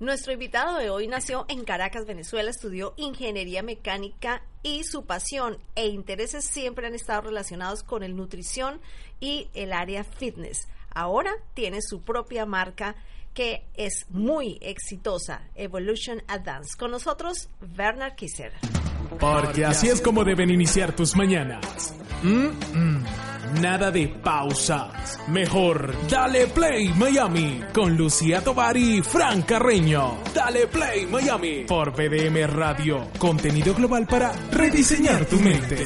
Nuestro invitado de hoy nació en Caracas, Venezuela, estudió ingeniería mecánica y su pasión e intereses siempre han estado relacionados con el nutrición y el área fitness. Ahora tiene su propia marca que es muy exitosa, Evolution Advance. Con nosotros, Bernard Kisser. Porque así es como deben iniciar tus mañanas. Mm, mm. Nada de pausas. Mejor, dale play Miami con Lucía Tobar y Fran Carreño. Dale play Miami por BDM Radio. Contenido global para rediseñar tu mente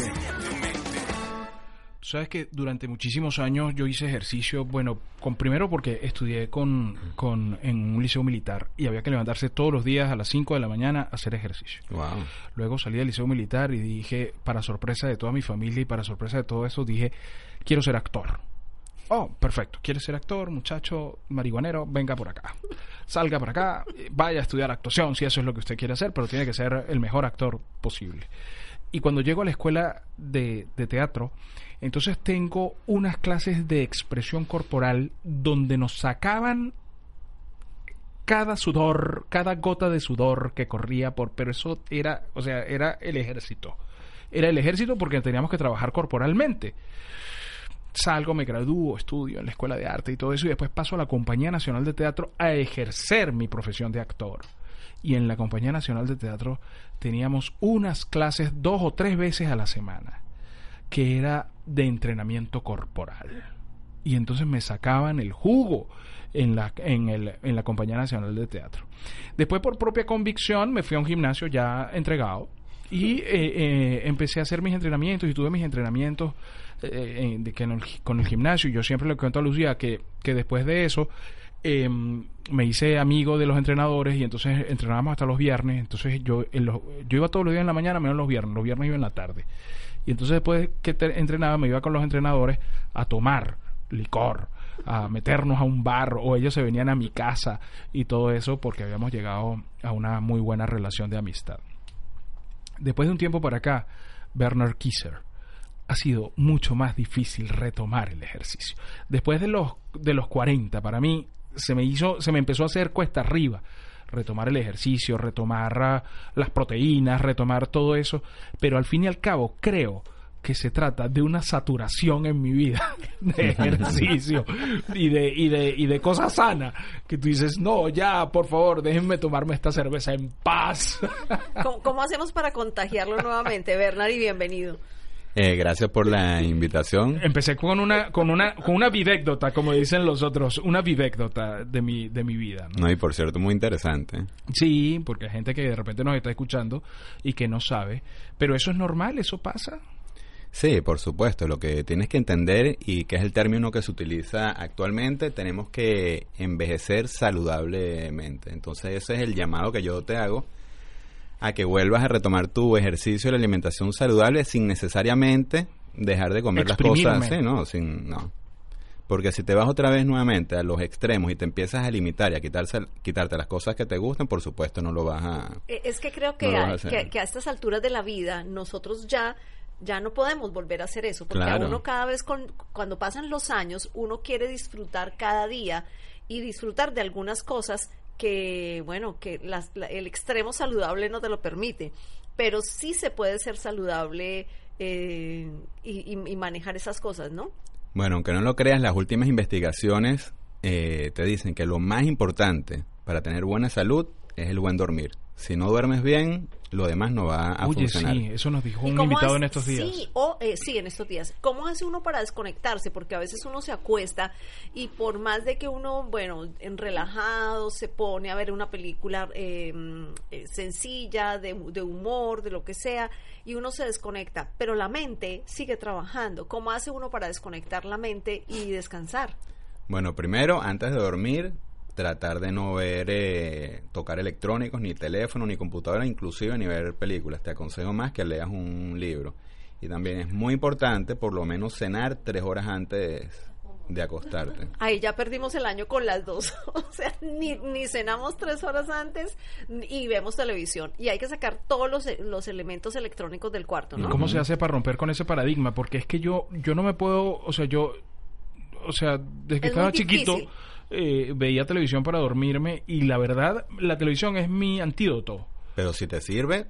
sabes que durante muchísimos años yo hice ejercicio, bueno, con primero porque estudié con, mm. con, en un liceo militar y había que levantarse todos los días a las 5 de la mañana a hacer ejercicio. Luego salí del liceo militar y dije, para sorpresa de toda mi familia y para sorpresa de todo eso, dije, quiero ser actor. Oh, perfecto. ¿Quieres ser actor, muchacho marihuanero? Venga por acá. Salga por acá, vaya a estudiar actuación si eso es lo que usted quiere hacer, pero tiene que ser el mejor actor posible. Y cuando llego a la escuela de, teatro, entonces tengo unas clases de expresión corporal donde nos sacaban cada sudor, cada gota de sudor que corría por, pero eso era, o sea, era el ejército. Era el ejército porque teníamos que trabajar corporalmente. Salgo, me gradúo, estudio en la escuela de arte y todo eso, y después paso a la Compañía Nacional de Teatro a ejercer mi profesión de actor y en la Compañía Nacional de Teatro teníamos unas clases dos o tres veces a la semana, que era de entrenamiento corporal. Y entonces me sacaban el jugo en la, en, la Compañía Nacional de Teatro. Después, por propia convicción, me fui a un gimnasio ya entregado y eh, eh, empecé a hacer mis entrenamientos y tuve mis entrenamientos eh, de que con el gimnasio. Yo siempre le cuento a Lucía que, que después de eso Em, me hice amigo de los entrenadores y entonces entrenábamos hasta los viernes. Entonces yo, en yo iba todos los días en la mañana, menos los viernes. Los viernes iba en la tarde. Y entonces después que entrenaba me iba con los entrenadores a tomar licor, a meternos a un bar o ellos se venían a mi casa y todo eso porque habíamos llegado a una muy buena relación de amistad. Después de un tiempo para acá, Bernard Kisser ha sido mucho más difícil retomar el ejercicio. Después de los, de los 40, para mí se me hizo, se me empezó a hacer cuesta arriba retomar el ejercicio, retomar ah, las proteínas, retomar todo eso, pero al fin y al cabo creo que se trata de una saturación en mi vida de ejercicio y de, y de, y de cosas sanas. Que tú dices, no, ya, por favor, déjenme tomarme esta cerveza en paz. ¿Cómo, hacemos para contagiarlo nuevamente, Bernard? Y bienvenido. Eh, gracias por la invitación. Empecé con una, con una, con una vivécdota, como dicen los otros, una vivécdota de mi, de mi vida. ¿no? no, y por cierto, muy interesante. Sí, porque hay gente que de repente nos está escuchando y que no sabe. Pero eso es normal, eso pasa. Sí, por supuesto. Lo que tienes que entender y que es el término que se utiliza actualmente, tenemos que envejecer saludablemente. Entonces ese es el llamado que yo te hago a que vuelvas a retomar tu ejercicio y la alimentación saludable sin necesariamente dejar de comer las cosas ¿no? Sin, no. Porque si te vas otra vez nuevamente a los extremos y te empiezas a limitar y a quitarse, quitarte las cosas que te gustan, por supuesto no lo vas a... E, es que creo que, a, que, a estas alturas de la vida nosotros ya ya no podemos volver a hacer eso, porque uno cada vez cuando pasan los años, uno quiere disfrutar cada día y disfrutar de algunas cosas que, bueno, que el extremo saludable no te lo permite, pero sí se puede ser saludable eh, y, manejar esas cosas, ¿no? Bueno, aunque no lo creas, las últimas investigaciones eh, te dicen que lo más importante para tener buena salud es el buen dormir. Si no duermes bien, lo demás no va a funcionar. eso nos dijo un invitado en estos días. Eh, sí, en estos días. ¿Cómo hace uno para desconectarse? Porque a veces uno se acuesta y por más de que uno, bueno, en relajado se pone a ver una película eh, eh, sencilla, de, de humor, de lo que sea, y uno se desconecta, pero la mente sigue trabajando. ¿Cómo hace uno para desconectar la mente y descansar? Bueno, primero, antes de dormir, tratar de no ver, eh, tocar electrónicos, ni teléfono, ni computadora, inclusive ni ver películas. Te aconsejo más que leas un libro. Y también es muy importante por lo menos cenar tres horas antes de acostarte. Ahí ya perdimos el año con las dos. O sea, ni, ni cenamos tres horas antes y vemos televisión. Y hay que sacar todos los, elementos electrónicos del cuarto, cómo se hace para romper con ese paradigma? Porque es que yo, yo no me puedo, o sea, yo, o sea, desde que estaba chiquito, eh, veía televisión para dormirme y la verdad, la televisión es mi antídoto. Pero si te sirve,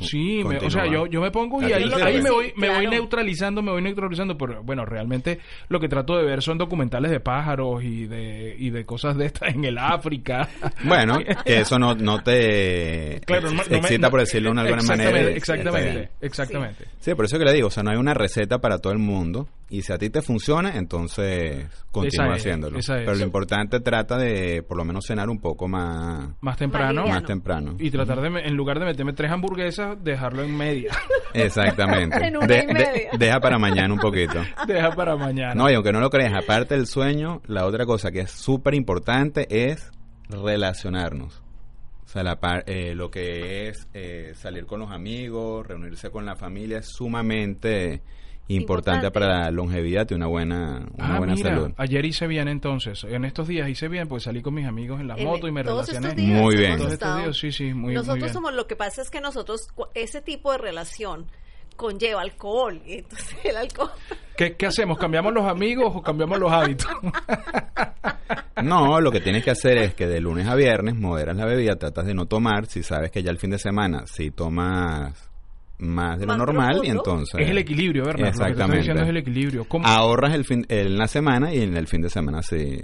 Sí, o sea, yo, yo me pongo y ahí, me, voy, me voy neutralizando, me voy neutralizando, pero bueno, realmente lo que trato de ver son documentales de pájaros y de, y de cosas de estas en el África. Bueno, que eso no, no te claro, por decirlo de alguna manera. Exactamente, exactamente. Sí. por eso que le digo, o sea, no hay una receta para todo el mundo y si a ti te funciona, entonces continúa haciéndolo. Pero lo importante trata de por lo menos cenar un poco más... Más temprano. Más temprano. Y tratar de, en lugar de meterme tres hamburguesas, dejarlo en media. Exactamente. deja para mañana un poquito. Deja para mañana. No, y aunque no lo creas, aparte del sueño, la otra cosa que es súper importante es relacionarnos. O sea, la eh, lo que es eh, salir con los amigos, reunirse con la familia es sumamente importante, para la longevidad y una buena, una ah, buena salud. Ayer hice bien entonces, en estos días hice bien, pues salí con mis amigos en la moto y me relacioné. muy bien. Todos estos días, sí, sí, muy, nosotros somos, lo que pasa es que nosotros, ese tipo de relación conlleva alcohol, entonces el alcohol... ¿Qué, ¿Qué hacemos? ¿Cambiamos los amigos o cambiamos los hábitos? No, lo que tienes que hacer es que de lunes a viernes moderas la bebida, tratas de no tomar. Si sabes que ya el fin de semana, si tomas más de lo normal y entonces... Es el equilibrio, ¿verdad? Exactamente. Lo que diciendo es el equilibrio. Ahorras el fin, en la semana y en el fin de semana sí,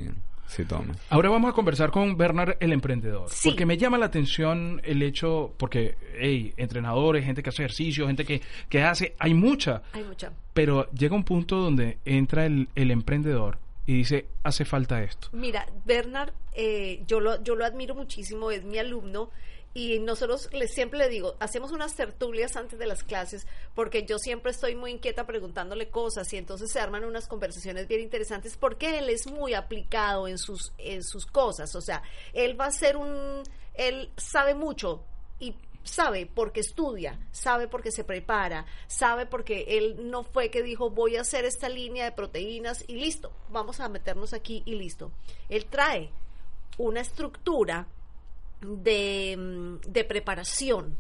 sí tomas. Ahora vamos a conversar con Bernard, el emprendedor. Porque me llama la atención el hecho, porque, hey, entrenadores, gente que hace ejercicio, gente que, hace, hay mucha. Hay mucha. Pero llega un punto donde entra el, emprendedor y dice, hace falta esto. Mira, Bernard, eh, yo, lo, yo lo admiro muchísimo, es mi alumno y nosotros les, siempre le digo, hacemos unas tertulias antes de las clases porque yo siempre estoy muy inquieta preguntándole cosas y entonces se arman unas conversaciones bien interesantes porque él es muy aplicado en sus en sus cosas, o sea, él va a ser un él sabe mucho y sabe porque estudia, sabe porque se prepara, sabe porque él no fue que dijo voy a hacer esta línea de proteínas y listo, vamos a meternos aquí y listo. Él trae una estructura Mm, de, preparación?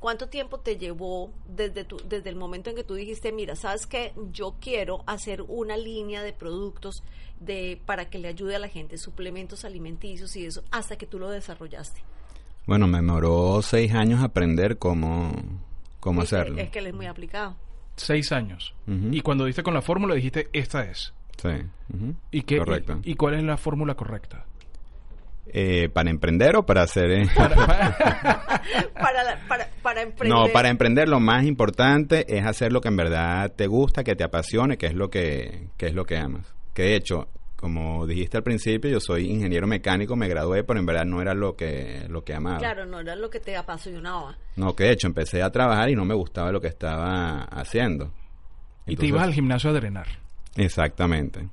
¿Cuánto tiempo te llevó desde, tu, desde el momento en que tú dijiste, mira, sabes que yo quiero hacer una línea de productos de, para que le ayude a la gente, suplementos alimenticios y eso, hasta que tú lo desarrollaste? Bueno, me demoró seis años aprender cómo, cómo hacerlo. es que él es muy aplicado. Seis años. Y cuando diste con la fórmula dijiste, esta es. Sí. ¿Y, qué, ¿Y cuál es la fórmula correcta? Eh, ¿Para emprender o para hacer? Eh? Para, emprender. No, para emprender lo más importante es hacer lo que en verdad te gusta, que te apasione, que es lo que, que, es lo que amas. Que de hecho, como dijiste al principio, yo soy ingeniero mecánico, me gradué, pero en verdad no era lo que, lo que amaba. Claro, no era lo que te apasionaba. No, que de hecho empecé a trabajar y no me gustaba lo que estaba haciendo. y te ibas al gimnasio a drenar. Exactamente.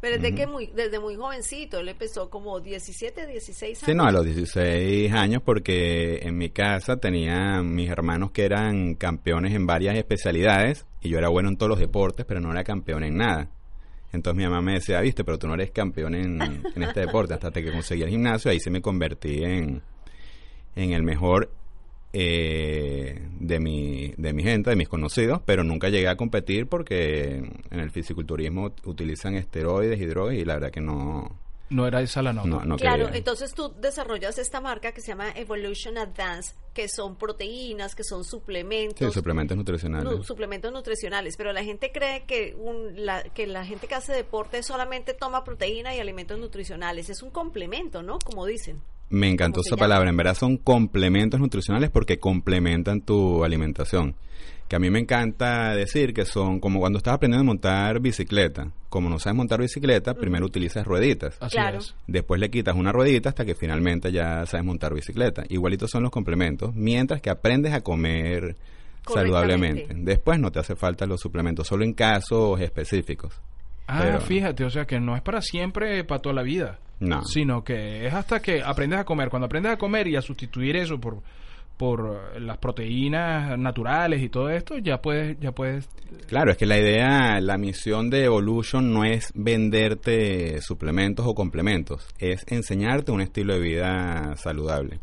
Pero desde, que muy, desde muy jovencito, ¿Le empezó como 17, 16 años. Sí, no, a los 16 años, porque en mi casa tenía mis hermanos que eran campeones en varias especialidades, y yo era bueno en todos los deportes, pero no era campeón en nada. Entonces mi mamá me decía, viste, pero tú no eres campeón en, este deporte, hasta que conseguí el gimnasio, ahí se me convertí en, en el mejor eh, de, mi, de mi gente, de mis conocidos, pero nunca llegué a competir porque en el fisiculturismo utilizan esteroides y drogas y la verdad que no... No era esa la nota. No, claro, entonces tú desarrollas esta marca que se llama Evolution Advance, que son proteínas, que son suplementos. suplementos nutricionales. suplementos nutricionales, pero la gente cree que, un, la, que la gente que hace deporte solamente toma proteína y alimentos nutricionales. Es un complemento, ¿no? Como dicen. Me encantó esa palabra. En verdad son complementos nutricionales porque complementan tu alimentación. Que a mí me encanta decir que son como cuando estás aprendiendo a montar bicicleta. Como no sabes montar bicicleta, primero utilizas rueditas. Después le quitas una ruedita hasta que finalmente ya sabes montar bicicleta. Igualitos son los complementos. Mientras que aprendes a comer saludablemente. Después no te hace falta los suplementos, solo en casos específicos. Ah, fíjate, o sea que no es para siempre, eh, para toda la vida. No. Sino que es hasta que aprendes a comer. Cuando aprendes a comer y a sustituir eso por, por eh, las proteínas naturales y todo esto, ya puedes, ya puedes. Claro, es que la idea, la misión de Evolution no es venderte suplementos o complementos, es enseñarte un estilo de vida saludable.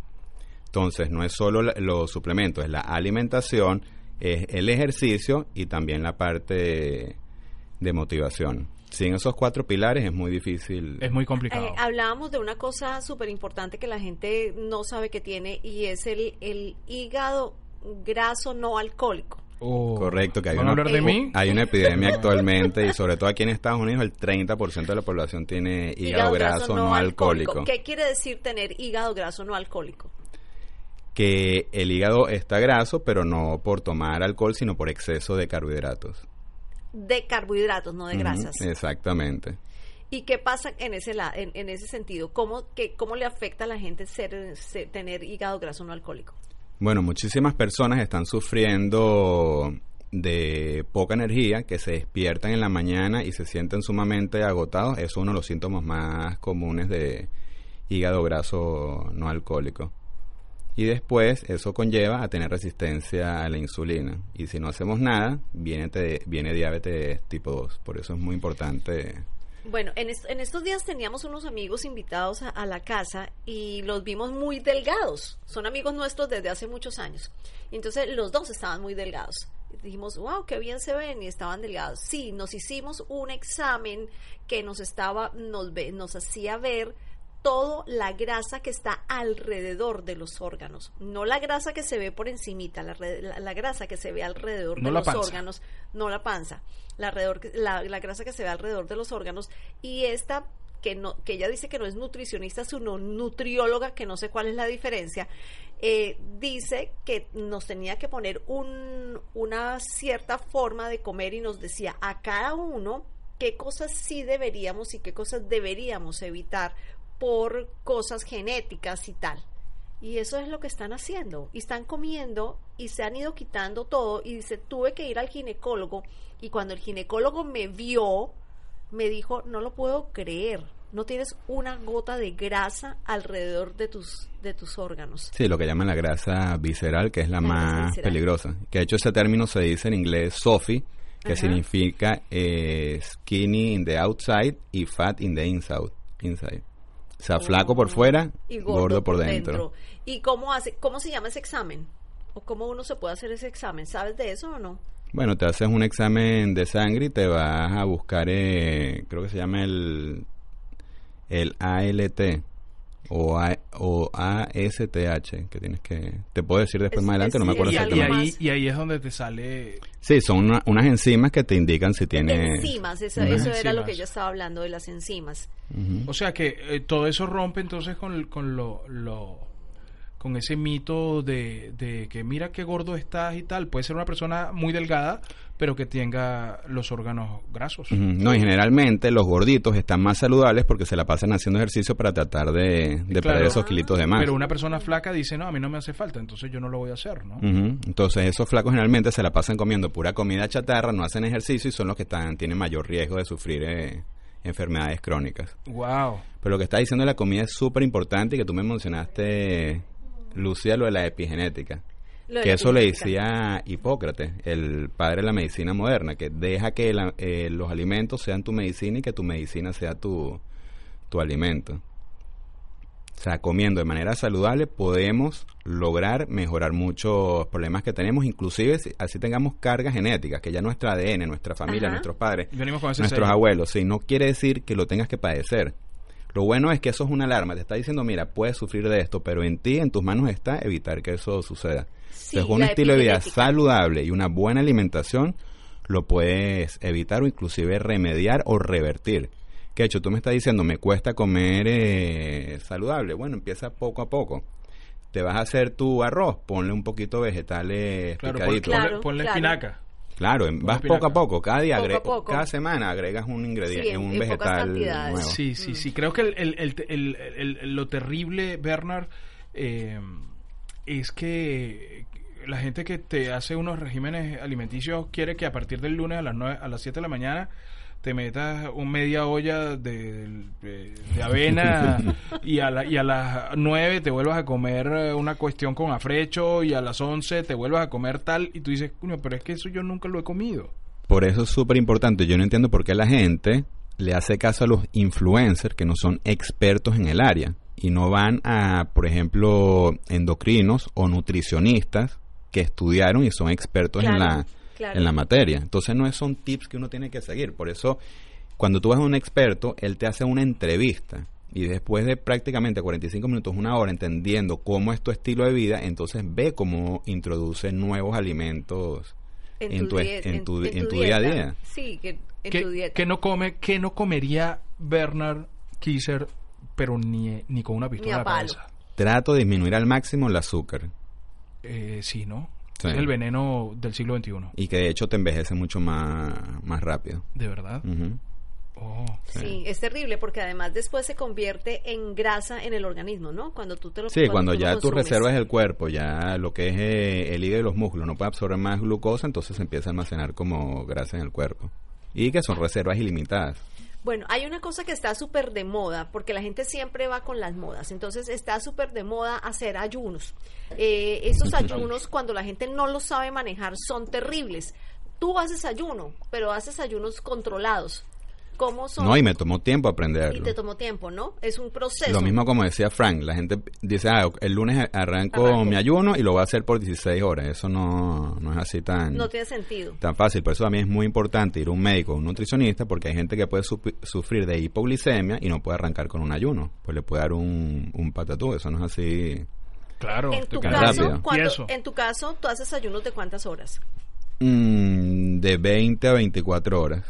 Entonces, no es solo los suplementos, es la alimentación, es el ejercicio y también la parte de motivación. Sin esos cuatro pilares es muy difícil. Es muy complicado. Eh, hablábamos de una cosa súper importante que la gente no sabe que tiene y es el, hígado graso no alcohólico. Oh. Correcto, que hay una, hay una epidemia actualmente y sobre todo aquí en Estados Unidos el 30% de la población tiene hígado, graso, no, alcohólico. ¿Qué quiere decir tener hígado graso no alcohólico? Que el hígado está graso, pero no por tomar alcohol, sino por exceso de carbohidratos de carbohidratos, no de grasas. exactamente. ¿Y qué pasa en ese en, ese sentido? ¿Cómo, que, ¿Cómo le afecta a la gente ser, tener hígado graso no alcohólico? Bueno, muchísimas personas están sufriendo de poca energía, que se despiertan en la mañana y se sienten sumamente agotados. Es uno de los síntomas más comunes de hígado graso no alcohólico y después eso conlleva a tener resistencia a la insulina. Y si no hacemos nada, viene, viene diabetes tipo 2. Por eso es muy importante. Bueno, en, estos días teníamos unos amigos invitados a, la casa y los vimos muy delgados. Son amigos nuestros desde hace muchos años. Entonces los dos estaban muy delgados. Dijimos, wow, qué bien se ven y estaban delgados. Sí, nos hicimos un examen que nos estaba, nos, nos hacía ver toda la grasa que está alrededor de los órganos, no la grasa que se ve por encimita, la, grasa que se ve alrededor de los órganos, no la panza, la, alrededor, grasa que se ve alrededor de los órganos y esta que, no, que ella dice que no es nutricionista, sino nutrióloga, que no sé cuál es la diferencia, eh, dice que nos tenía que poner una cierta forma de comer y nos decía a cada uno qué cosas sí deberíamos y qué cosas deberíamos evitar por cosas genéticas y tal. Y eso es lo que están haciendo. Y están comiendo y se han ido quitando todo. Y dice, tuve que ir al ginecólogo. Y cuando el ginecólogo me vio, me dijo, no lo puedo creer. No tienes una gota de grasa alrededor de tus, de tus órganos. Sí, lo que llaman la grasa visceral, que es la, más peligrosa. Que de hecho este término se dice en inglés Sophie que significa eh, skinny in the outside y fat in the inside. inside. O sea, flaco por fuera y gordo, por, dentro. ¿Y cómo, hace, cómo se llama ese examen? ¿O cómo uno se puede hacer ese examen? ¿Sabes de eso o no? Bueno, te haces un examen de sangre y te vas a buscar, eh, creo que se llama el, el ALT, o, a, o ASTH, que tienes que... Te puedo decir después más adelante, no me acuerdo y, exactamente. Y ahí, y ahí es donde te sale... Sí, son unas enzimas que te indican si tiene... Enzimas, eso, era lo que yo estaba hablando de las enzimas. O sea que eh, todo eso rompe entonces con, con lo, lo... con ese mito de, de que mira qué gordo estás y tal. Puede ser una persona muy delgada, pero que tenga los órganos grasos. No, y generalmente los gorditos están más saludables porque se la pasan haciendo ejercicio para tratar de, perder esos kilitos de más. Pero una persona flaca dice, no, a mí no me hace falta, entonces yo no lo voy a hacer, ¿no? Entonces esos flacos generalmente se la pasan comiendo pura comida chatarra, no hacen ejercicio y son los que están, tienen mayor riesgo de sufrir... Eh, enfermedades crónicas. Wow. Pero lo que está diciendo la comida es súper importante y que tú me mencionaste, Lucía, lo de la epigenética que eso le decía Hipócrates, el padre de la medicina moderna, que deja que eh, los alimentos sean tu medicina y que tu medicina sea tu, tu alimento. O sea, comiendo de manera saludable podemos lograr mejorar muchos problemas que tenemos, inclusive si, así tengamos cargas genéticas, que ya nuestro ADN, nuestra familia, nuestros padres, nuestros abuelos, si no quiere decir que lo tengas que padecer. Lo bueno es que eso es una alarma, te está diciendo, mira, puedes sufrir de esto, pero en ti, en tus manos está evitar que eso suceda. Entonces, un estilo de vida saludable y una buena alimentación, lo puedes evitar o inclusive remediar o revertir. Que hecho, tú me estás diciendo, me cuesta comer eh, saludable. Bueno, empieza poco a poco te vas a hacer tu arroz, ponle un poquito vegetales claro, picaditos. ponle, espinaca. Claro, vas poco a poco, cada día, cada semana agregas un ingrediente, un vegetal nuevo. Sí, sí, mm. sí. Creo que lo terrible, Bernard, eh, es que la gente que te hace unos regímenes alimenticios quiere que a partir del lunes a las nueve a las 7 de la mañana te metas un media olla de, avena y a, y a las 9 te vuelvas a comer eh, una cuestión con afrecho y a las 11 te vuelvas a comer tal y tú dices, pero es que eso yo nunca lo he comido. Por eso es súper importante, yo no entiendo por qué la gente le hace caso a los influencers que no son expertos en el área y no van a, por ejemplo, endocrinos o nutricionistas que estudiaron y son expertos en, la, en la materia. Entonces no son tips que uno tiene que seguir. Por eso, cuando tú vas a un experto, él te hace una entrevista. Y después de prácticamente 45 minutos, una hora, entendiendo cómo es tu estilo de vida, entonces ve cómo introduce nuevos alimentos en, tu, día a día. Sí, que, no come, que no comería Bernard Kisser, pero ni, ni con una pistola la cabeza? Trato de disminuir al máximo el azúcar. Eh, sí, ¿no? Es el veneno del siglo XXI. Y que de hecho te envejece mucho más, más rápido. ¿De verdad? Oh, sí. es terrible porque además después se convierte en grasa en el organismo, ¿no? Cuando tú te lo Sí, cuando, ya tus reservas el cuerpo, ya lo que es eh, el hígado y los músculos no puede absorber más glucosa, entonces se empieza a almacenar como grasa en el cuerpo. Y que son reservas ilimitadas. Bueno, hay una cosa que está súper de moda, porque la gente siempre va con las modas. Entonces está súper de moda hacer ayunos. Eh, esos ayunos, cuando la gente no los sabe manejar, son terribles. Tú haces ayuno, pero haces ayunos controlados. No, y me tomó tiempo aprenderlo. Y te tomó tiempo, ¿no? Es un proceso. Lo mismo como decía Frank, la gente dice, ah, el lunes arranco mi ayuno y lo voy a hacer por 16 horas. Eso no, es así tan... No tiene sentido. Tan fácil. Por eso también es muy importante ir a un médico, un nutricionista, porque hay gente que puede sufrir de hipoglicemia y no puede arrancar con un ayuno. Pues le puede dar un, un patatú. Eso no es así... Claro, en tu, caso, en tu caso, tú haces ayunos de cuántas horas? Mm, de 20 a 24 horas.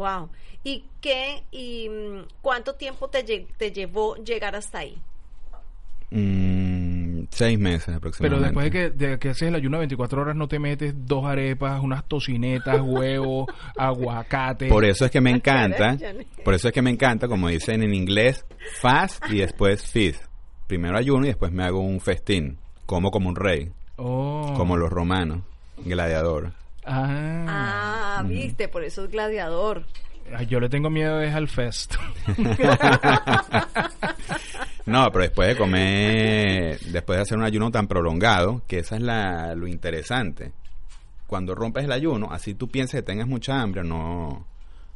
Wow. ¿Y qué y mm, cuánto tiempo te, llevó llegar hasta ahí? Mm, seis meses aproximadamente. Pero después de que, de que haces el ayuno de 24 horas, no te metes dos arepas, unas tocinetas, huevos, aguacate. Por eso es que me ah, encanta, por eso es que me encanta, como dicen en inglés, fast y después feast. Primero ayuno y después me hago un festín. Como como un rey. Oh. Como los romanos. Gladiador. Ah. ah, viste, por eso es gladiador. Yo le tengo miedo es al fest. no, pero después de comer, después de hacer un ayuno tan prolongado, que esa es la, lo interesante. Cuando rompes el ayuno, así tú piensas que tengas mucha hambre, no,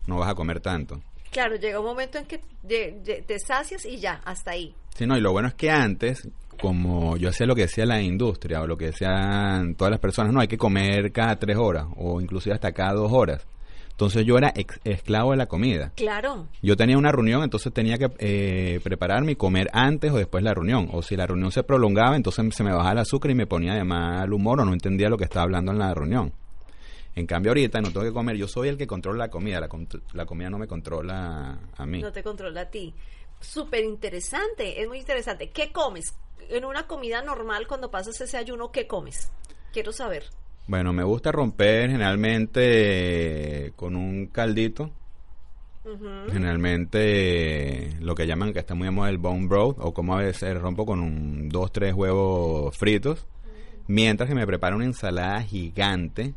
no vas a comer tanto. Claro, llega un momento en que te sacias y ya, hasta ahí. Sí, no, y lo bueno es que antes, como yo hacía lo que decía la industria o lo que decían todas las personas, no, hay que comer cada tres horas o inclusive hasta cada dos horas. Entonces yo era esclavo de la comida. Claro. Yo tenía una reunión, entonces tenía que eh, prepararme y comer antes o después de la reunión. O si la reunión se prolongaba, entonces se me bajaba el azúcar y me ponía de mal humor o no entendía lo que estaba hablando en la reunión. En cambio ahorita no tengo que comer, yo soy el que controla la comida, la, la comida no me controla a mí. No te controla a ti súper interesante, es muy interesante. ¿Qué comes? En una comida normal, cuando pasas ese ayuno, ¿qué comes? Quiero saber. Bueno, me gusta romper generalmente con un caldito. Generalmente lo que llaman que está muy moda el bone broth o como a veces rompo con un dos tres huevos fritos, mm. mientras que me preparo una ensalada gigante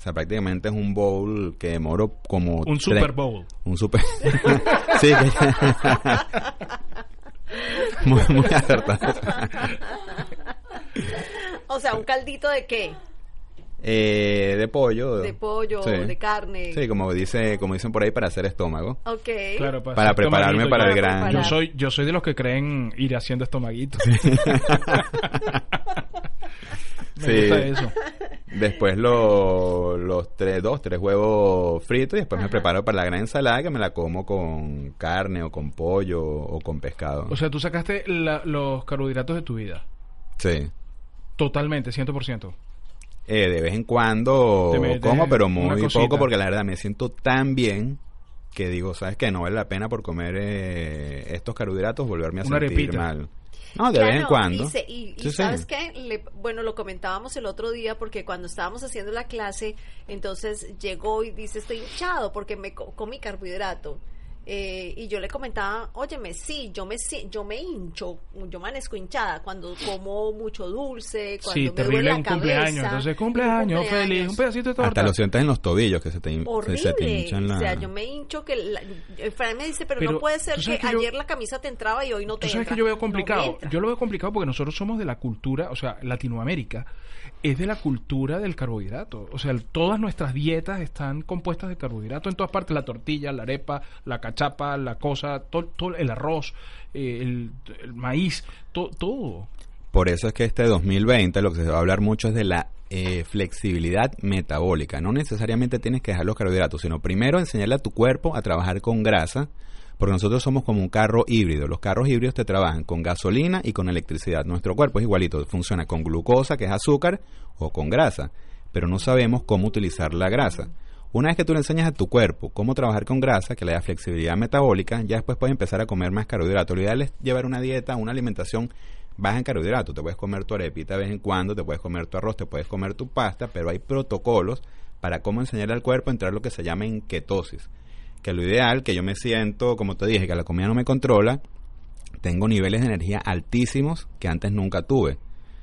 o sea, prácticamente es un bowl que demoro como... Un Super Bowl. Un Super... sí. muy, acertado. o sea, ¿un caldito de qué? Eh, de pollo. De pollo, de carne. Sí, como dice, como dicen por ahí, para hacer estómago. Ok. para, prepararme para el gran. Yo soy, yo soy de los que creen ir haciendo Sí. Me sí. eso. Después los tres, dos, tres huevos fritos y después me preparo para la gran ensalada que me la como con carne o con pollo o con pescado. O sea, tú sacaste los carbohidratos de tu vida. Sí. Totalmente, 100%. Eh, de vez en cuando como, pero muy poco porque la verdad me siento tan bien que digo, ¿sabes que No vale la pena por comer eh, estos carbohidratos volverme a Una sentir mal. No, de vez en cuando. sabes qué, bueno, lo comentábamos el otro día porque cuando estábamos haciendo la clase, entonces llegó y dice, estoy hinchado porque me comí carbohidrato. Eh, y yo le comentaba, óyeme, sí, yo me, yo me hincho, yo manezco hinchada cuando como mucho dulce, cuando sí, me terrible duele un cumpleaños, entonces cumpleaños, feliz, un pedacito de torta. Hasta lo sientas en los tobillos que se te, Horrible. hinchan O sea, yo me hincho que... La, eh, Fran me dice, pero, no puede ser que, ayer la camisa te entraba y hoy no te ¿tú sabes que yo veo complicado? yo lo veo complicado porque nosotros somos de la cultura, o sea, Latinoamérica es de la cultura del carbohidrato. O sea, todas nuestras dietas están compuestas de carbohidrato en todas partes, la tortilla, la arepa, la cacha, la cosa, todo, el arroz, eh, el, maíz, todo. Por eso es que este 2020 lo que se va a hablar mucho es de la eh, flexibilidad metabólica. No necesariamente tienes que dejar los carbohidratos, sino primero enseñarle a tu cuerpo a trabajar con grasa, porque nosotros somos como un carro híbrido. Los carros híbridos te trabajan con gasolina y con electricidad. Nuestro cuerpo es igualito, funciona con glucosa, que es azúcar, o con grasa, pero no sabemos cómo utilizar la grasa. Una vez que tú le enseñas a tu cuerpo cómo trabajar con grasa, que le da flexibilidad metabólica, ya después puedes empezar a comer más carbohidratos. Lo ideal es llevar una dieta, una alimentación baja en carbohidratos. Te puedes comer tu arepita de vez en cuando, te puedes comer tu arroz, te puedes comer tu pasta, pero hay protocolos para cómo enseñar al cuerpo a entrar lo que se llama en ketosis. Que lo ideal, que yo me siento, como te dije, que la comida no me controla, tengo niveles de energía altísimos que antes nunca tuve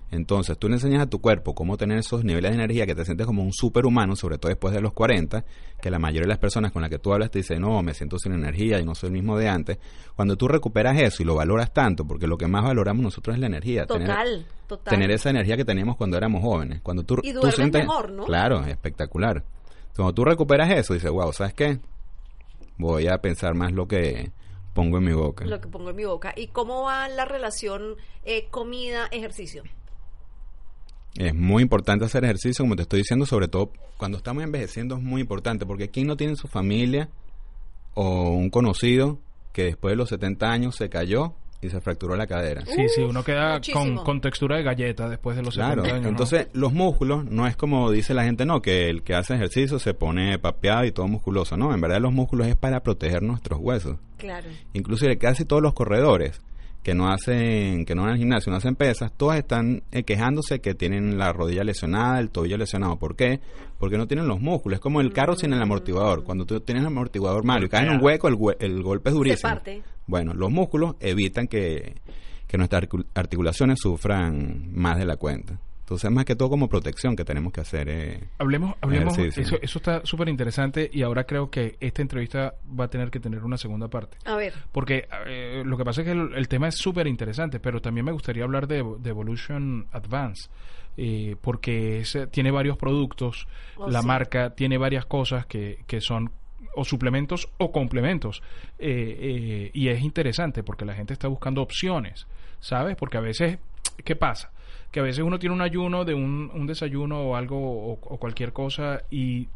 entonces, tú le enseñas a tu cuerpo cómo tener esos niveles de energía que te sientes como un superhumano, sobre todo después de los 40, que la mayoría de las personas con las que tú hablas te dicen, no, me siento sin energía y no soy el mismo de antes. Cuando tú recuperas eso y lo valoras tanto, porque lo que más valoramos nosotros es la energía. Total, tener, total. Tener esa energía que teníamos cuando éramos jóvenes. Cuando tú, y tú sientes, mejor, ¿no? Claro, espectacular. Cuando tú recuperas eso, dices, wow, ¿sabes qué? Voy a pensar más lo que pongo en mi boca. Lo que pongo en mi boca. ¿Y cómo va la relación eh, comida-ejercicio? Es muy importante hacer ejercicio, como te estoy diciendo, sobre todo cuando estamos envejeciendo es muy importante, porque ¿quién no tiene su familia o un conocido que después de los 70 años se cayó y se fracturó la cadera? Sí, sí, uno queda con, textura de galleta después de los 70 años. Entonces, los músculos no es como dice la gente, no, que el que hace ejercicio se pone papeado y todo musculoso, no, en verdad los músculos es para proteger nuestros huesos. Claro. Inclusive casi todos los corredores que no hacen que no van al gimnasio, no hacen pesas, todas están eh, quejándose que tienen la rodilla lesionada, el tobillo lesionado. ¿Por qué? Porque no tienen los músculos. Es como el carro sin el amortiguador. Cuando tú tienes el amortiguador malo y caes en un hueco, el, golpe es durísimo. Parte. Bueno, los músculos evitan que, que nuestras articulaciones sufran más de la cuenta. Entonces, más que todo como protección que tenemos que hacer. Eh, hablemos, hablemos, eso, eso está súper interesante y ahora creo que esta entrevista va a tener que tener una segunda parte. A ver. Porque eh, lo que pasa es que el, tema es súper interesante, pero también me gustaría hablar de, Evolution Advance. Eh, porque tiene varios productos, oh, la marca tiene varias cosas que, que son o suplementos o complementos. y es interesante porque la gente está buscando opciones, ¿sabes? Porque a veces, ¿qué pasa? que a veces uno tiene un ayuno de un, un desayuno o algo o, cualquier cosa y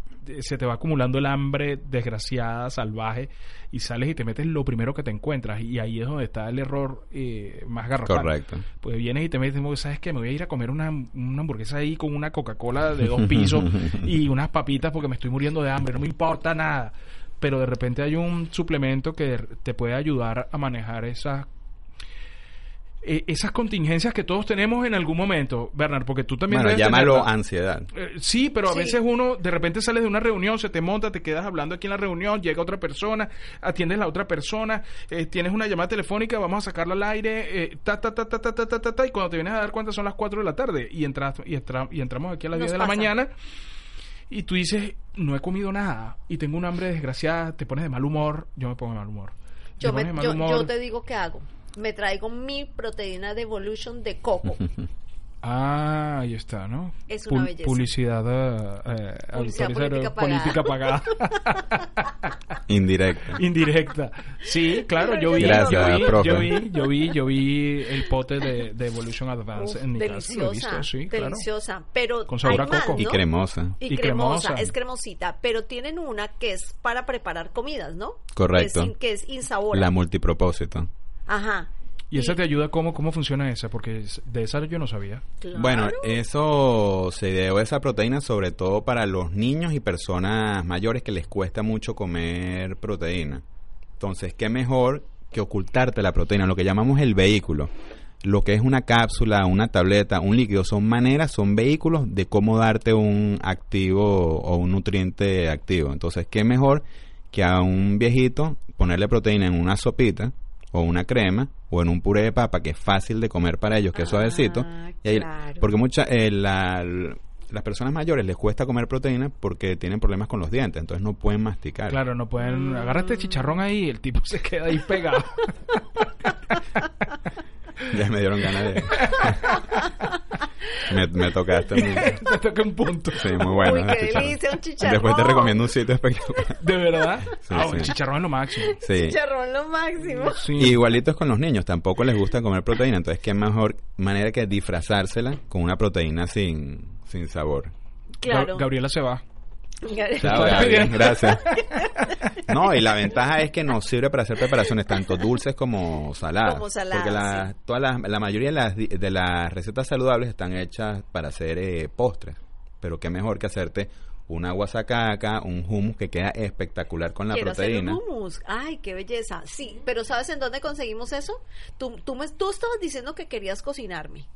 se te va acumulando el hambre desgraciada, salvaje, y sales y te metes lo primero que te encuentras. Y ahí es donde está el error eh, más garrafal. Correcto. Pues vienes y te metes, ¿sabes qué? Me voy a ir a comer una, una hamburguesa ahí con una Coca-Cola de dos pisos y unas papitas porque me estoy muriendo de hambre, no me importa nada. Pero de repente hay un suplemento que te puede ayudar a manejar esas eh, esas contingencias que todos tenemos en algún momento, Bernard, porque tú también... Bueno, llámalo ansiedad. Eh, sí, pero a veces uno de repente sales de una reunión, se te monta, te quedas hablando aquí en la reunión, llega otra persona, atiendes a la otra persona, eh, tienes una llamada telefónica, vamos a sacarla al aire, ta, ta, ta, ta, ta, ta, ta, ta, y cuando te vienes a dar cuenta son las 4 de la tarde y, entras, y, y entramos aquí a las 10 de la mañana y tú dices, no he comido nada y tengo un hambre desgraciada, te pones de mal humor, yo me pongo de mal humor. Yo, yo te digo qué hago me traigo mi proteína de Evolution de coco. Ah, ahí está, ¿no? Es una belleza. Publicidad, eh, eh, eh política pagada. Indirecta. Indirecta. Sí, claro, yo vi, yo, vi, yo, vi, yo, vi, el pote de, Evolution Advance en mi deliciosa, casa. Deliciosa, sí, deliciosa, pero con sabor a coco y cremosa. Y, cremosa, es cremosita, pero tienen una que es para preparar comidas, ¿no? Correcto. es, que es insabora. La multipropósito. Ajá. ¿Y eso te ayuda cómo, cómo funciona esa? Porque de esa yo no sabía. Bueno, eso se debe esa proteína sobre todo para los niños y personas mayores que les cuesta mucho comer proteína. Entonces, ¿qué mejor que ocultarte la proteína? Lo que llamamos el vehículo. Lo que es una cápsula, una tableta, un líquido, son maneras, son vehículos de cómo darte un activo o un nutriente activo. Entonces, ¿qué mejor que a un viejito ponerle proteína en una sopita? o una crema o en un puré de papa que es fácil de comer para ellos, que es ah, suavecito. Porque muchas eh, las personas mayores les cuesta comer proteína porque tienen problemas con los dientes, entonces no pueden masticar. Claro, no pueden. Mm. chicharrón ahí, el tipo se queda ahí pegado. ya me dieron ganas de. Me, me tocaste Te toqué un punto. Sí, muy bueno. Uy, qué delicia, un chicharrón. Después te recomiendo un sitio espectacular. ¿De verdad? Ah, sí, chicharrón es lo máximo. Sí. Chicharrón lo máximo. Sí. igualitos con los niños, tampoco les gusta comer proteína. Entonces, qué mejor manera que disfrazársela con una proteína sin, sin sabor. Claro. Gabriela se va. Gracias. No, y la ventaja es que nos sirve para hacer preparaciones tanto dulces como saladas. Como saladas. Porque la, la mayoría de las, de las recetas saludables están hechas para hacer eh, postres. Pero qué mejor que hacerte una guasacaca, un hummus que queda espectacular con la proteína. un hummus. Ay, qué belleza. Sí, pero ¿sabes en dónde conseguimos eso? Tú, tú, tú estabas diciendo que querías cocinarme.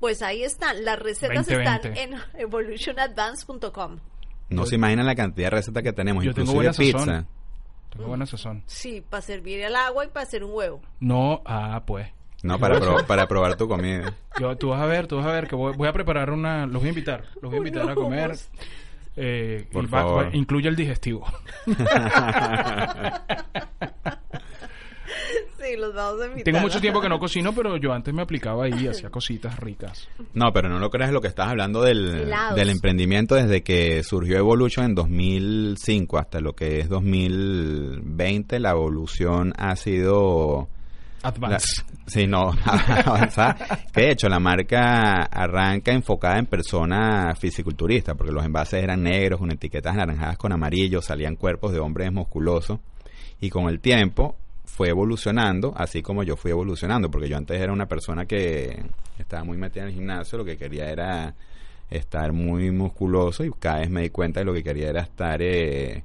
Pues ahí están, las recetas están en evolutionadvance.com. No se imagina la cantidad de recetas que tenemos, yo inclusive pizza. Sazón. Tengo Sí, para servir el agua y para hacer un huevo. No, ah, pues. No, para, probar, para probar tu comida. tú vas a ver, tú vas a ver que voy, a preparar una. Los voy a invitar, los voy a invitar a comer. Eh, Por incluye el digestivo. Sí, los Tengo mucho tiempo que no cocino, pero yo antes me aplicaba ahí, hacía cositas ricas. No, pero no lo crees lo que estás hablando del, emprendimiento desde que surgió Evolution en 2005 hasta lo que es 2020. La evolución ha sido... Advanced. sí, no, que de hecho la marca arranca enfocada en personas fisiculturistas, porque los envases eran negros, con etiquetas naranjadas con amarillo, salían cuerpos de hombres musculosos. Y con el tiempo fue evolucionando, así como yo fui evolucionando, porque yo antes era una persona que estaba muy metida en el gimnasio, lo que quería era estar muy musculoso y cada vez me di cuenta de lo que quería era estar eh,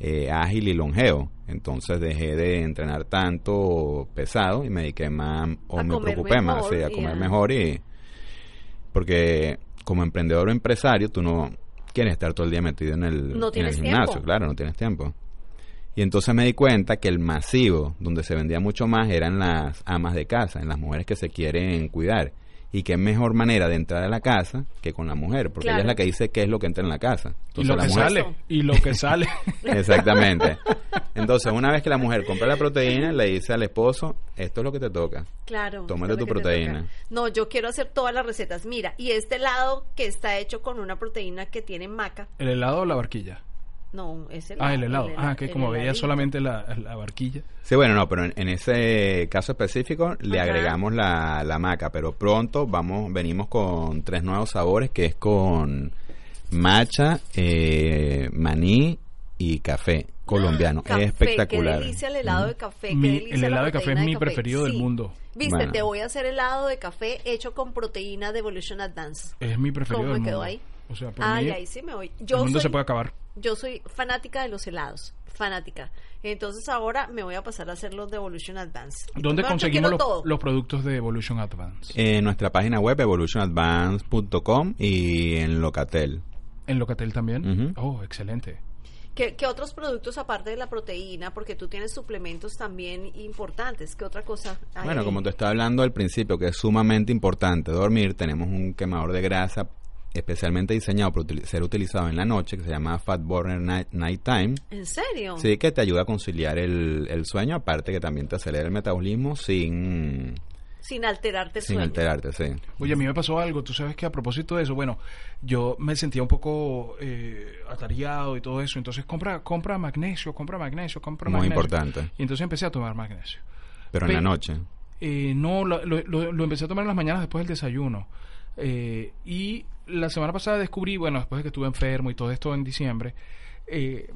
eh, ágil y longevo. Entonces dejé de entrenar tanto pesado y me dediqué más o me preocupé más, a comer mejor y porque como emprendedor o empresario tú no quieres estar todo el día metido en el, gimnasio, claro, no tienes tiempo. Y entonces me di cuenta que el masivo, donde se vendía mucho más, eran las amas de casa, en las mujeres que se quieren cuidar. Y qué mejor manera de entrar a la casa que con la mujer, porque ella es la que dice qué es lo que entra en la casa. y lo que sale. Y lo que sale. Exactamente. Entonces, una vez que la mujer compra la proteína, le dice al esposo, esto es lo que te toca. Claro. Tómate tu proteína. No, yo quiero hacer todas las recetas. Mira, y este helado que está hecho con una proteína que tiene maca. ¿El helado o la barquilla? No, es el Ah, el helado. ah, que como veía solamente la, barquilla. Sí, bueno, no, pero en, ese caso específico le agregamos la, la maca, pero pronto vamos venimos con tres nuevos sabores, que es con matcha, eh, maní y café colombiano. Ah, es espectacular. Qué delicia el helado de café. el helado de café es mi preferido del mundo. Viste, te voy a hacer helado de café hecho con proteína de Evolution Advance. Es mi preferido ¿Cómo me ahí? O sea, ahí sí me voy. Yo el mundo se puede acabar yo soy fanática de los helados, fanática. Entonces ahora me voy a pasar a hacer los de Evolution Advance. ¿Dónde conseguimos los, productos de Evolution Advance? En nuestra página web evolutionadvance.com y en Locatel. ¿En Locatel también? Oh, excelente. ¿Qué, ¿Qué, otros productos aparte de la proteína? Porque tú tienes suplementos también importantes. ¿Qué otra cosa hay? Bueno, como te estaba hablando al principio, que es sumamente importante dormir, tenemos un quemador de grasa especialmente diseñado para ser utilizado en la noche, que se llama Fat Burner Night, Time. ¿En serio? Sí, que te ayuda a conciliar el, sueño, aparte que también te acelera el metabolismo sin... Sin alterarte el Sin alterarte, sí. Oye, a mí me pasó algo. Tú sabes que a propósito de eso, bueno, yo me sentía un poco eh, atariado y todo eso. Entonces, compra, compra magnesio, compra magnesio, compra magnesio. Muy importante. Y entonces empecé a tomar magnesio. Pero en la noche. Eh, no, lo, empecé a tomar en las mañanas después del desayuno. Eh, y la semana pasada descubrí, bueno, después de que estuve enfermo y todo esto en diciembre, eh,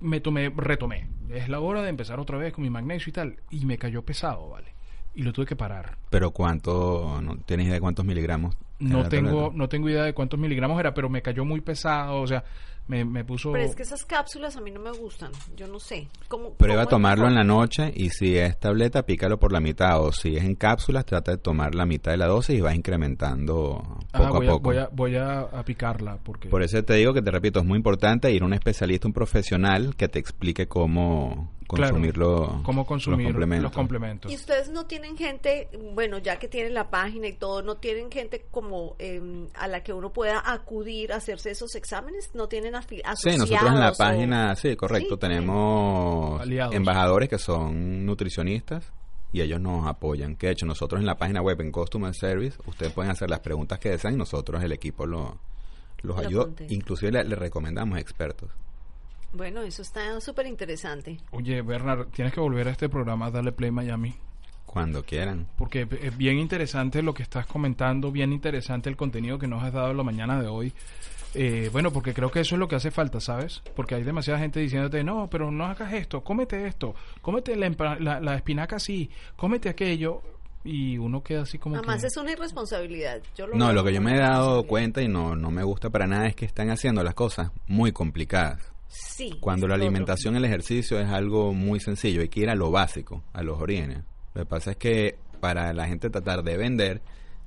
me tomé, retomé. Es la hora de empezar otra vez con mi magnesio y tal. Y me cayó pesado, ¿vale? Y lo tuve que parar. ¿Pero cuánto? No, ¿Tienes idea de cuántos miligramos? No tengo, no tengo idea de cuántos miligramos era, pero me cayó muy pesado. O sea, me, me puso... Pero es que esas cápsulas a mí no me gustan, yo no sé. ¿Cómo, Prueba a tomarlo en la noche y si es tableta, pícalo por la mitad o si es en cápsulas, trata de tomar la mitad de la dosis y vas incrementando ah, poco a, poco. voy, a, picarla porque... Por eso te digo que te repito, es muy importante ir a un especialista, un profesional que te explique cómo, consumirlo cómo consumir los complementos. Y ustedes no tienen gente, bueno, ya que tienen la página y todo, no tienen gente como em, a la que uno pueda acudir a hacerse esos exámenes, no tienen asociados. Sí, nosotros en la página, sí, correcto, tenemos embajadores que son nutricionistas y ellos nos apoyan. Que de hecho nosotros en la página web en Customer Service, ustedes pueden hacer las preguntas que desean y nosotros el equipo los ayuda, inclusive le, le recomendamos expertos. Bueno, eso está súper interesante. Oye, Bernard, tienes que volver a este programa, darle Play Miami. Cuando quieran. Porque es bien interesante lo que estás comentando, bien interesante el contenido que nos has dado en la mañana de hoy. Eh, bueno, porque creo que eso es lo que hace falta, ¿sabes? Porque hay demasiada gente diciéndote, no, pero no hagas esto, cómete esto, cómete la, espinaca así, cómete aquello. Y uno queda así como... Además es una irresponsabilidad. no, lo que yo me he dado cuenta y no, no me gusta para nada es que están haciendo las cosas muy complicadas. Cuando la alimentación, el ejercicio es algo muy sencillo, hay que ir a lo básico, a los orígenes. Lo que pasa es que para la gente tratar de vender,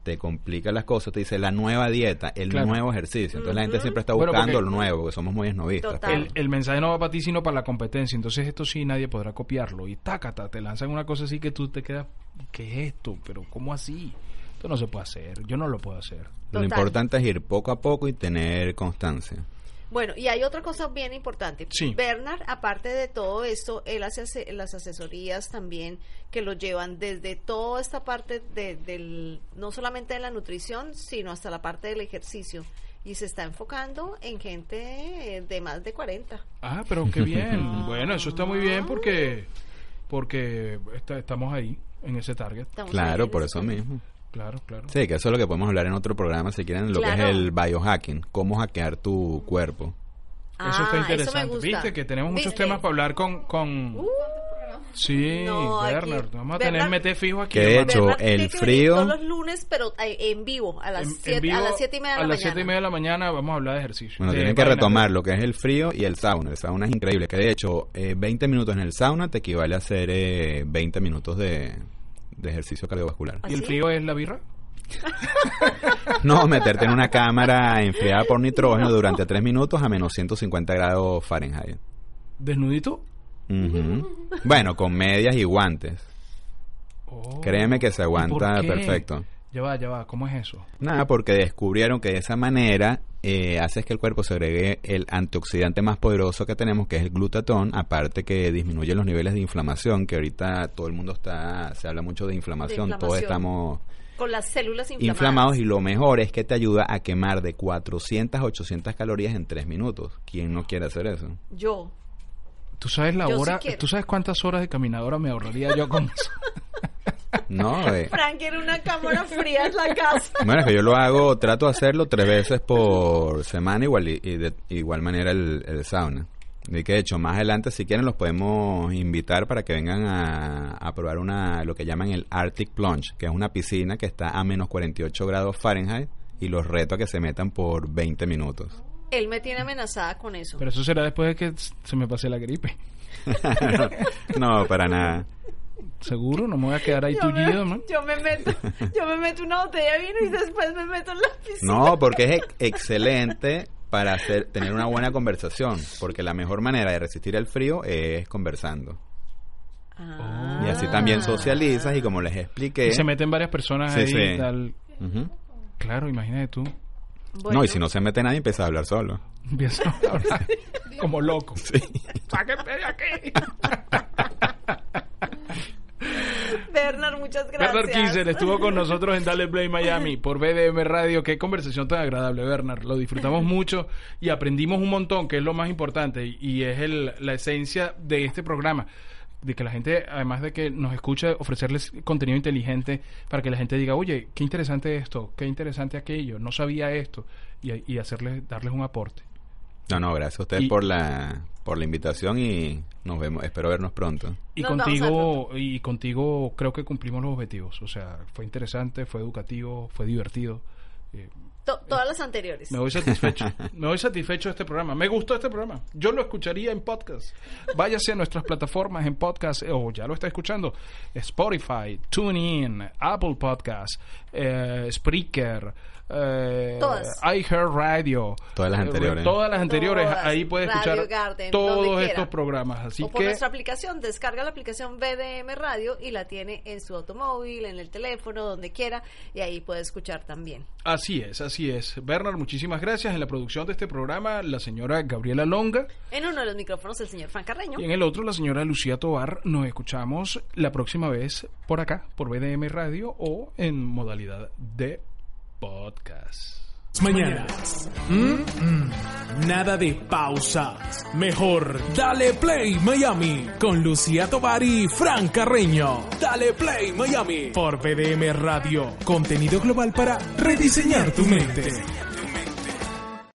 te complica las cosas, te dice la nueva dieta, el nuevo ejercicio. Entonces la gente siempre está buscando lo nuevo, porque somos muy esnovistas. El, mensaje no va para ti, sino para la competencia. Entonces esto sí nadie podrá copiarlo. Y tácata, te lanzan una cosa así que tú te quedas, ¿qué es esto? ¿Pero cómo así? Esto no se puede hacer, yo no lo puedo hacer. Lo importante es ir poco a poco y tener constancia. Bueno, y hay otra cosa bien importante. Bernard, aparte de todo esto, él hace las asesorías también que lo llevan desde toda esta parte del, no solamente de la nutrición, sino hasta la parte del ejercicio y se está enfocando en gente eh, de más de 40. Ah, pero qué bien. bueno, eso está muy bien porque porque estamos ahí en ese target. claro, por eso mismo. Claro, claro. Sí, que eso es lo que podemos hablar en otro programa, si quieren, lo que es el biohacking, cómo hackear tu cuerpo. eso está ah, interesante. Viste que tenemos muchos temas para hablar con... con... Uh, sí, no, vamos a tener mete fijo aquí. Que de hecho, el frío. Todos los lunes, pero eh, en vivo, a las 7 y media de la mañana. A las 7 y media de la mañana vamos a hablar de ejercicio. Bueno, tienen que retomar lo que es el frío y el sauna. El sauna es increíble, que de hecho, 20 eh, minutos en el sauna te equivale a hacer 20 eh, minutos de, de ejercicio cardiovascular. ¿Y el ¿Ah, frío es la birra? no, meterte en una cámara enfriada por nitrógeno durante 3 minutos a menos 150 grados Fahrenheit. ¿Desnudito? bueno, con medias y guantes. Oh. Créeme que se aguanta perfecto. Ya va, va, ¿cómo es eso? Nada, porque descubrieron que de esa manera eh, haces que el cuerpo se agregue el antioxidante más poderoso que tenemos, que es el glutatón, aparte que disminuye los niveles de inflamación, que ahorita todo el mundo está, se habla mucho de inflamación. todos estamos con las células inflamadas. inflamados y lo mejor es que te ayuda a quemar de 400 a 800 calorías en 3 minutos. ¿Quién no quiere hacer eso? Yo. ¿Tú sabes la hora? ¿Tú sabes cuántas horas de caminadora me ahorraría yo con eso? No, eh. Frank era una cámara fría en la casa. Bueno, que yo lo hago, trato de hacerlo tres veces por semana, igual y, de igual manera el, sauna. y que de hecho, más adelante, si quieren, los podemos invitar para que vengan a, probar una, lo que llaman el Arctic Plunge, que es una piscina que está a menos 48 grados Fahrenheit y los reto a que se metan por 20 minutos. Él me tiene amenazada con eso. Pero eso será después de que se me pase la gripe. no, para nada seguro, no me voy a quedar ahí tullido, Yo me meto, yo me meto una botella de vino y después me meto en la piscina. No, porque es excelente para hacer, tener una buena conversación, porque la mejor manera de resistir el frío es conversando. Ah. Y así también socializas y como les expliqué... se meten varias personas ahí tal. Claro, imagínate tú. No, y si no se mete nadie, empiezas a hablar solo. empieza a hablar como loco. Sí. qué de aquí. Bernard, muchas gracias. Bernard estuvo con nosotros en Dale Play Miami por BDM Radio. Qué conversación tan agradable, Bernard. Lo disfrutamos mucho y aprendimos un montón, que es lo más importante y es la esencia de este programa de que la gente, además de que nos escuche, ofrecerles contenido inteligente para que la gente diga, oye, qué interesante esto, qué interesante aquello, no sabía esto, y, y hacerles, darles un aporte. No, no, gracias a ustedes por la por la invitación y nos vemos, espero vernos pronto. Y contigo y contigo creo que cumplimos los objetivos, o sea, fue interesante, fue educativo, fue divertido. Eh, todas las anteriores. Me voy satisfecho. Me voy satisfecho de este programa. Me gustó este programa. Yo lo escucharía en podcast. Váyase a nuestras plataformas en podcast, o ya lo está escuchando, Spotify, TuneIn, Apple Podcast, eh, Spreaker, eh, iHeartRadio. Eh, todas las anteriores. todas las anteriores. Ahí puede escuchar todos estos programas. Así o por nuestra aplicación. Descarga la aplicación BDM Radio y la tiene en su automóvil, en el teléfono, donde quiera. Y ahí puede escuchar también. Así es, así Así es. Bernard, muchísimas gracias. En la producción de este programa, la señora Gabriela Longa. En uno de los micrófonos, el señor Fran Carreño. Y en el otro, la señora Lucía Tobar. Nos escuchamos la próxima vez por acá, por BDM Radio o en modalidad de podcast mañanas. Mm, mm. Nada de pausas. Mejor, dale play Miami con Lucía Tobar y Fran Carreño. Dale play Miami por BDM Radio. Contenido global para rediseñar tu mente.